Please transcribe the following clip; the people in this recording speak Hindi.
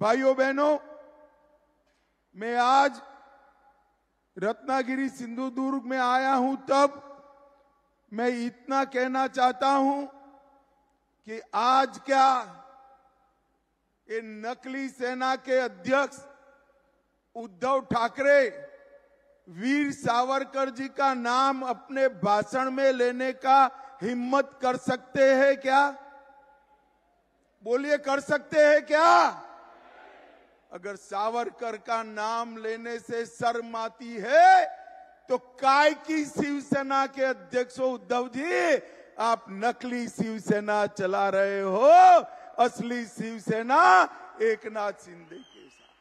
भाइयों बहनों मैं आज रत्नागिरी सिंधुदुर्ग में आया हूं तब मैं इतना कहना चाहता हूं कि आज क्या ये नकली सेना के अध्यक्ष उद्धव ठाकरे वीर सावरकर जी का नाम अपने भाषण में लेने का हिम्मत कर सकते हैं क्या बोलिए कर सकते हैं क्या अगर सावरकर का नाम लेने से शर्म आती है तो काय की शिवसेना के अध्यक्ष उद्धव जी आप नकली शिवसेना चला रहे हो असली शिवसेना एक नाथ शिंदे के साथ